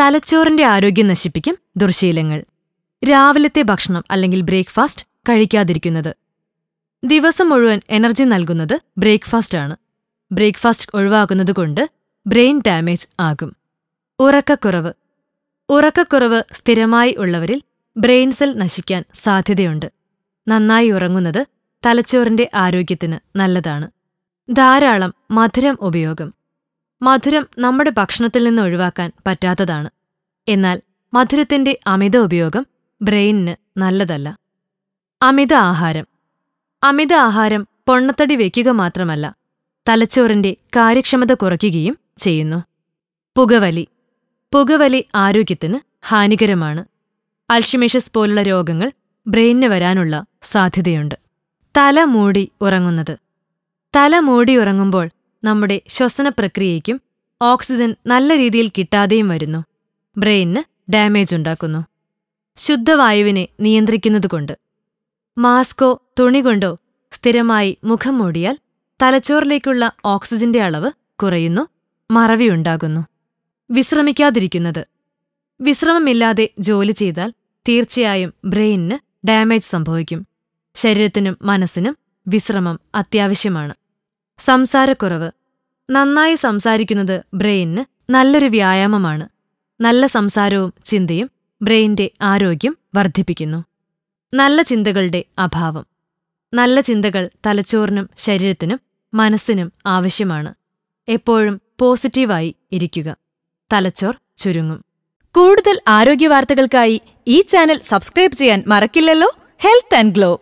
തലച്ചോറിന്റെ ആരോഗ്യം നശിപ്പിക്കും ദുർശീലങ്ങൾ രാവിലത്തെ ഭക്ഷണം അല്ലെങ്കിൽ ബ്രേക്ക്ഫാസ്റ്റ് കഴിക്കാതിരിക്കുന്നത് ദിവസം മുഴുവൻ എനർജി നൽകുന്നത് ബ്രേക്ക്ഫാസ്റ്റ് ആണ് ബ്രേക്ക്ഫാസ്റ്റ് ഒഴിവാക്കുന്നതുകൊണ്ട് ബ്രെയിൻ ഡാമേജ് ആകും ഉറക്കക്കുറവ് ഉറക്കക്കുറവ് സ്ഥിരമായി ഉള്ളവരിൽ ബ്രെയിൻ സെൽ നശിക്കാൻ സാധ്യതയുണ്ട് നന്നായി ഉറങ്ങുന്നത് തലച്ചോറിന്റെ ആരോഗ്യത്തിന് നല്ലതാണ് ധാരാളം മധുരം ഉപയോഗം മധുരം നമ്മുടെ ഭക്ഷണത്തിൽ നിന്ന് ഒഴിവാക്കാൻ പറ്റാത്തതാണ് എന്നാൽ മധുരത്തിന്റെ അമിത ഉപയോഗം ബ്രെയിനിന് നല്ലതല്ല അമിത ആഹാരം അമിത ആഹാരം പൊണ്ണത്തടി വയ്ക്കുക മാത്രമല്ല തലച്ചോറിന്റെ കാര്യക്ഷമത കുറയ്ക്കുകയും ചെയ്യുന്നു പുകവലി പുകവലി ആരോഗ്യത്തിന് ഹാനികരമാണ് അൽഷിമേഷസ് പോലുള്ള രോഗങ്ങൾ ബ്രെയിനിന് വരാനുള്ള സാധ്യതയുണ്ട് തല മൂടി ഉറങ്ങുന്നത് തല മൂടി ഉറങ്ങുമ്പോൾ നമ്മുടെ ശ്വസന പ്രക്രിയയ്ക്കും ഓക്സിജൻ നല്ല രീതിയിൽ കിട്ടാതെയും വരുന്നു ബ്രെയിനിന് ഡാമേജ് ഉണ്ടാക്കുന്നു ശുദ്ധവായുവിനെ നിയന്ത്രിക്കുന്നതുകൊണ്ട് മാസ്കോ തുണികൊണ്ടോ സ്ഥിരമായി മുഖം മൂടിയാൽ തലച്ചോറിലേക്കുള്ള ഓക്സിജന്റെ അളവ് കുറയുന്നു മറവിയുണ്ടാകുന്നു വിശ്രമിക്കാതിരിക്കുന്നത് വിശ്രമമില്ലാതെ ജോലി ചെയ്താൽ തീർച്ചയായും ബ്രെയിനിന് ഡാമേജ് സംഭവിക്കും ശരീരത്തിനും മനസ്സിനും വിശ്രമം അത്യാവശ്യമാണ് സംസാരക്കുറവ് നന്നായി സംസാരിക്കുന്നത് ബ്രെയിനിന് നല്ലൊരു വ്യായാമമാണ് നല്ല സംസാരവും ചിന്തയും ബ്രെയിൻ്റെ ആരോഗ്യം വർദ്ധിപ്പിക്കുന്നു നല്ല ചിന്തകളുടെ അഭാവം നല്ല ചിന്തകൾ തലച്ചോറിനും ശരീരത്തിനും മനസ്സിനും ആവശ്യമാണ് എപ്പോഴും പോസിറ്റീവായി ഇരിക്കുക തലച്ചോർ ചുരുങ്ങും കൂടുതൽ ആരോഗ്യ വാർത്തകൾക്കായി ഈ ചാനൽ സബ്സ്ക്രൈബ് ചെയ്യാൻ മറക്കില്ലല്ലോ ഹെൽത്ത് ആൻഡ് ഗ്ലോ